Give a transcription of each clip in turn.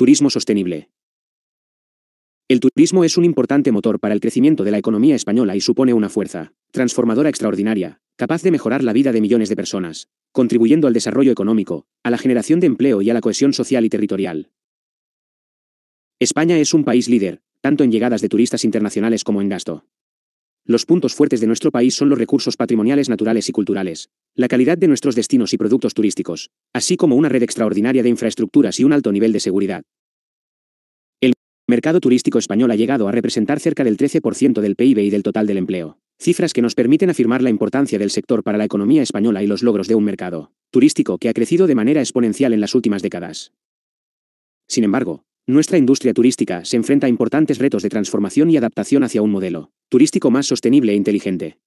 Turismo sostenible. El turismo es un importante motor para el crecimiento de la economía española y supone una fuerza transformadora extraordinaria, capaz de mejorar la vida de millones de personas, contribuyendo al desarrollo económico, a la generación de empleo y a la cohesión social y territorial. España es un país líder, tanto en llegadas de turistas internacionales como en gasto. Los puntos fuertes de nuestro país son los recursos patrimoniales naturales y culturales, la calidad de nuestros destinos y productos turísticos, así como una red extraordinaria de infraestructuras y un alto nivel de seguridad. El mercado turístico español ha llegado a representar cerca del 13% del PIB y del total del empleo, cifras que nos permiten afirmar la importancia del sector para la economía española y los logros de un mercado turístico que ha crecido de manera exponencial en las últimas décadas. Sin embargo, nuestra industria turística se enfrenta a importantes retos de transformación y adaptación hacia un modelo turístico más sostenible e inteligente.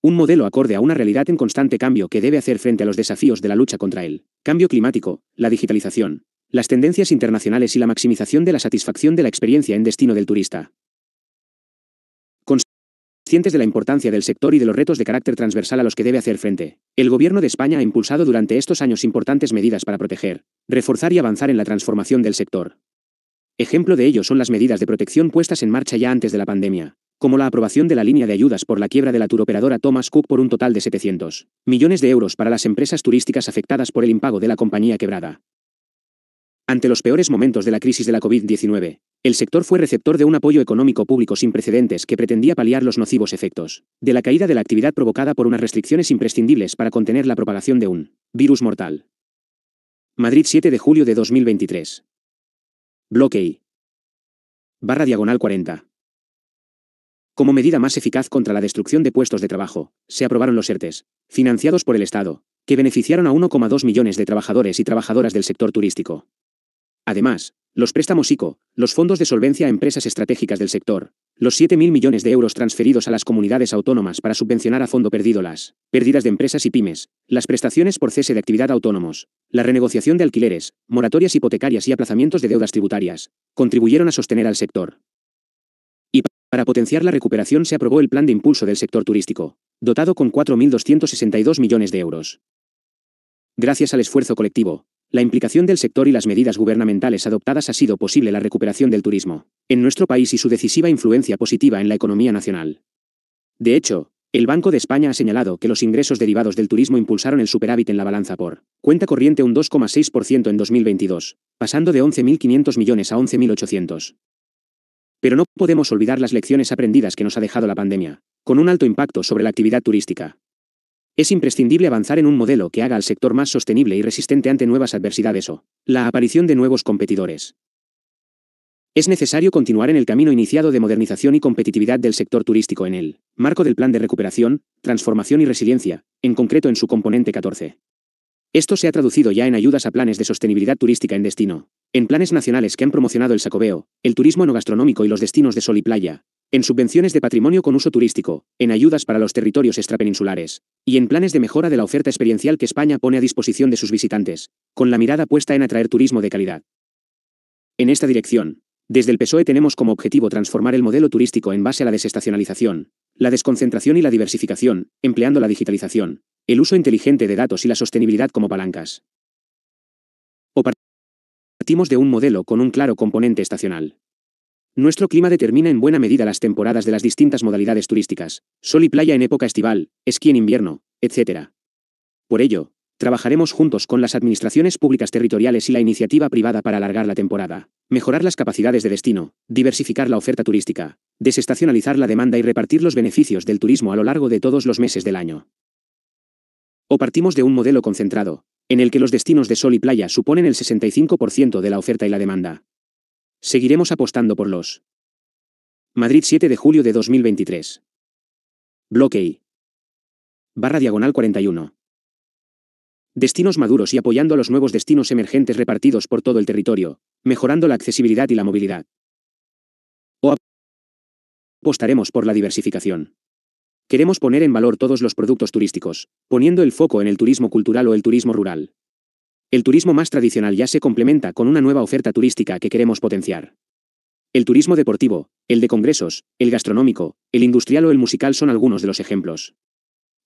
Un modelo acorde a una realidad en constante cambio que debe hacer frente a los desafíos de la lucha contra el cambio climático, la digitalización, las tendencias internacionales y la maximización de la satisfacción de la experiencia en destino del turista. Conscientes de la importancia del sector y de los retos de carácter transversal a los que debe hacer frente, el Gobierno de España ha impulsado durante estos años importantes medidas para proteger, reforzar y avanzar en la transformación del sector. Ejemplo de ello son las medidas de protección puestas en marcha ya antes de la pandemia, como la aprobación de la línea de ayudas por la quiebra de la turoperadora Thomas Cook por un total de 700 millones de euros para las empresas turísticas afectadas por el impago de la compañía quebrada. Ante los peores momentos de la crisis de la COVID-19, el sector fue receptor de un apoyo económico público sin precedentes que pretendía paliar los nocivos efectos de la caída de la actividad provocada por unas restricciones imprescindibles para contener la propagación de un virus mortal. Madrid 7 de julio de 2023. Bloque Barra diagonal 40. Como medida más eficaz contra la destrucción de puestos de trabajo, se aprobaron los ERTES, financiados por el Estado, que beneficiaron a 1,2 millones de trabajadores y trabajadoras del sector turístico. Además, los préstamos ICO, los fondos de solvencia a empresas estratégicas del sector, los 7.000 millones de euros transferidos a las comunidades autónomas para subvencionar a fondo perdido las pérdidas de empresas y pymes, las prestaciones por cese de actividad autónomos, la renegociación de alquileres, moratorias hipotecarias y aplazamientos de deudas tributarias, contribuyeron a sostener al sector. Y para potenciar la recuperación se aprobó el Plan de Impulso del Sector Turístico, dotado con 4.262 millones de euros. Gracias al esfuerzo colectivo, la implicación del sector y las medidas gubernamentales adoptadas ha sido posible la recuperación del turismo en nuestro país y su decisiva influencia positiva en la economía nacional. De hecho, el Banco de España ha señalado que los ingresos derivados del turismo impulsaron el superávit en la balanza por cuenta corriente un 2,6% en 2022, pasando de 11.500 millones a 11.800. Pero no podemos olvidar las lecciones aprendidas que nos ha dejado la pandemia, con un alto impacto sobre la actividad turística, es imprescindible avanzar en un modelo que haga al sector más sostenible y resistente ante nuevas adversidades o la aparición de nuevos competidores. Es necesario continuar en el camino iniciado de modernización y competitividad del sector turístico en el marco del Plan de Recuperación, Transformación y Resiliencia, en concreto en su componente 14. Esto se ha traducido ya en ayudas a planes de sostenibilidad turística en destino, en planes nacionales que han promocionado el sacobeo, el turismo no gastronómico y los destinos de sol y playa, en subvenciones de patrimonio con uso turístico, en ayudas para los territorios extrapeninsulares, y en planes de mejora de la oferta experiencial que España pone a disposición de sus visitantes, con la mirada puesta en atraer turismo de calidad. En esta dirección, desde el PSOE tenemos como objetivo transformar el modelo turístico en base a la desestacionalización, la desconcentración y la diversificación, empleando la digitalización, el uso inteligente de datos y la sostenibilidad como palancas. partimos de un modelo con un claro componente estacional. Nuestro clima determina en buena medida las temporadas de las distintas modalidades turísticas, sol y playa en época estival, esquí en invierno, etc. Por ello, trabajaremos juntos con las administraciones públicas territoriales y la iniciativa privada para alargar la temporada, mejorar las capacidades de destino, diversificar la oferta turística, desestacionalizar la demanda y repartir los beneficios del turismo a lo largo de todos los meses del año. O partimos de un modelo concentrado, en el que los destinos de sol y playa suponen el 65% de la oferta y la demanda, Seguiremos apostando por los. Madrid 7 de julio de 2023. Bloque Barra diagonal 41. Destinos maduros y apoyando a los nuevos destinos emergentes repartidos por todo el territorio, mejorando la accesibilidad y la movilidad. O apostaremos por la diversificación. Queremos poner en valor todos los productos turísticos, poniendo el foco en el turismo cultural o el turismo rural. El turismo más tradicional ya se complementa con una nueva oferta turística que queremos potenciar. El turismo deportivo, el de congresos, el gastronómico, el industrial o el musical son algunos de los ejemplos.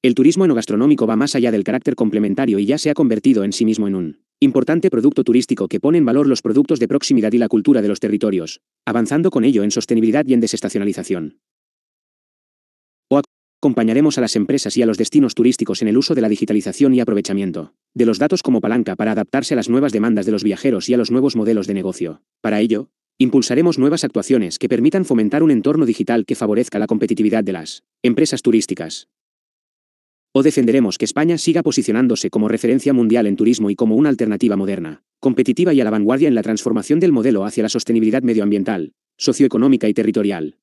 El turismo enogastronómico va más allá del carácter complementario y ya se ha convertido en sí mismo en un importante producto turístico que pone en valor los productos de proximidad y la cultura de los territorios, avanzando con ello en sostenibilidad y en desestacionalización. Acompañaremos a las empresas y a los destinos turísticos en el uso de la digitalización y aprovechamiento de los datos como palanca para adaptarse a las nuevas demandas de los viajeros y a los nuevos modelos de negocio. Para ello, impulsaremos nuevas actuaciones que permitan fomentar un entorno digital que favorezca la competitividad de las empresas turísticas. O defenderemos que España siga posicionándose como referencia mundial en turismo y como una alternativa moderna, competitiva y a la vanguardia en la transformación del modelo hacia la sostenibilidad medioambiental, socioeconómica y territorial.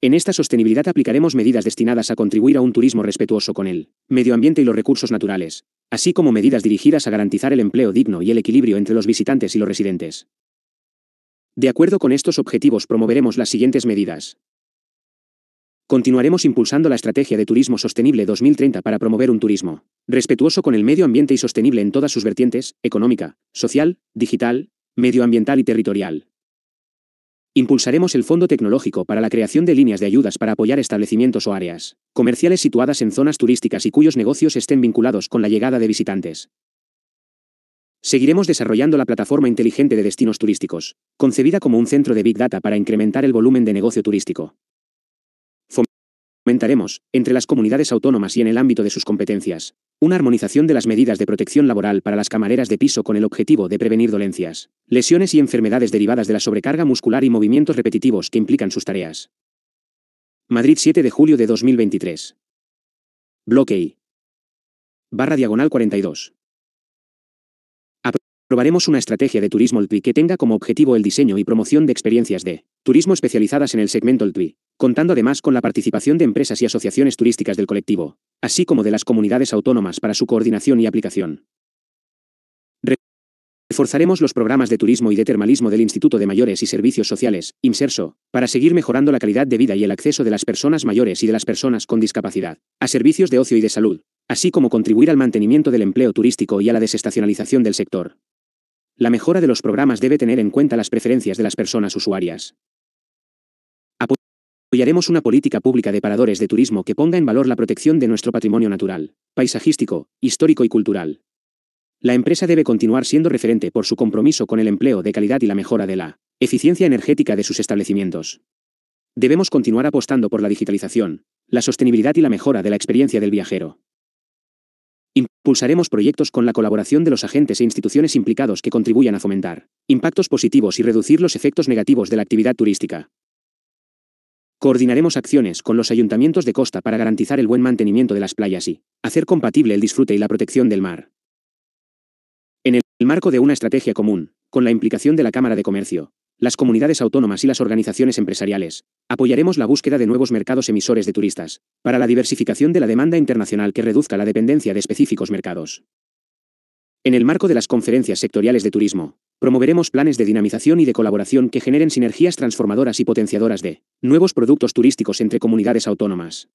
En esta sostenibilidad aplicaremos medidas destinadas a contribuir a un turismo respetuoso con el medio ambiente y los recursos naturales, así como medidas dirigidas a garantizar el empleo digno y el equilibrio entre los visitantes y los residentes. De acuerdo con estos objetivos promoveremos las siguientes medidas. Continuaremos impulsando la estrategia de Turismo Sostenible 2030 para promover un turismo respetuoso con el medio ambiente y sostenible en todas sus vertientes, económica, social, digital, medioambiental y territorial. Impulsaremos el Fondo Tecnológico para la creación de líneas de ayudas para apoyar establecimientos o áreas comerciales situadas en zonas turísticas y cuyos negocios estén vinculados con la llegada de visitantes. Seguiremos desarrollando la plataforma inteligente de destinos turísticos, concebida como un centro de Big Data para incrementar el volumen de negocio turístico. Comentaremos, entre las comunidades autónomas y en el ámbito de sus competencias, una armonización de las medidas de protección laboral para las camareras de piso con el objetivo de prevenir dolencias, lesiones y enfermedades derivadas de la sobrecarga muscular y movimientos repetitivos que implican sus tareas. Madrid 7 de julio de 2023. Bloque I. Barra diagonal 42. Probaremos una estrategia de turismo LTI que tenga como objetivo el diseño y promoción de experiencias de turismo especializadas en el segmento LTUI, contando además con la participación de empresas y asociaciones turísticas del colectivo, así como de las comunidades autónomas para su coordinación y aplicación. Reforzaremos los programas de turismo y de termalismo del Instituto de Mayores y Servicios Sociales, IMSERSO, para seguir mejorando la calidad de vida y el acceso de las personas mayores y de las personas con discapacidad a servicios de ocio y de salud, así como contribuir al mantenimiento del empleo turístico y a la desestacionalización del sector. La mejora de los programas debe tener en cuenta las preferencias de las personas usuarias. Apoyaremos una política pública de paradores de turismo que ponga en valor la protección de nuestro patrimonio natural, paisajístico, histórico y cultural. La empresa debe continuar siendo referente por su compromiso con el empleo de calidad y la mejora de la eficiencia energética de sus establecimientos. Debemos continuar apostando por la digitalización, la sostenibilidad y la mejora de la experiencia del viajero. Impulsaremos proyectos con la colaboración de los agentes e instituciones implicados que contribuyan a fomentar impactos positivos y reducir los efectos negativos de la actividad turística. Coordinaremos acciones con los ayuntamientos de costa para garantizar el buen mantenimiento de las playas y hacer compatible el disfrute y la protección del mar. En el marco de una estrategia común, con la implicación de la Cámara de Comercio, las comunidades autónomas y las organizaciones empresariales, apoyaremos la búsqueda de nuevos mercados emisores de turistas, para la diversificación de la demanda internacional que reduzca la dependencia de específicos mercados. En el marco de las conferencias sectoriales de turismo, promoveremos planes de dinamización y de colaboración que generen sinergias transformadoras y potenciadoras de nuevos productos turísticos entre comunidades autónomas.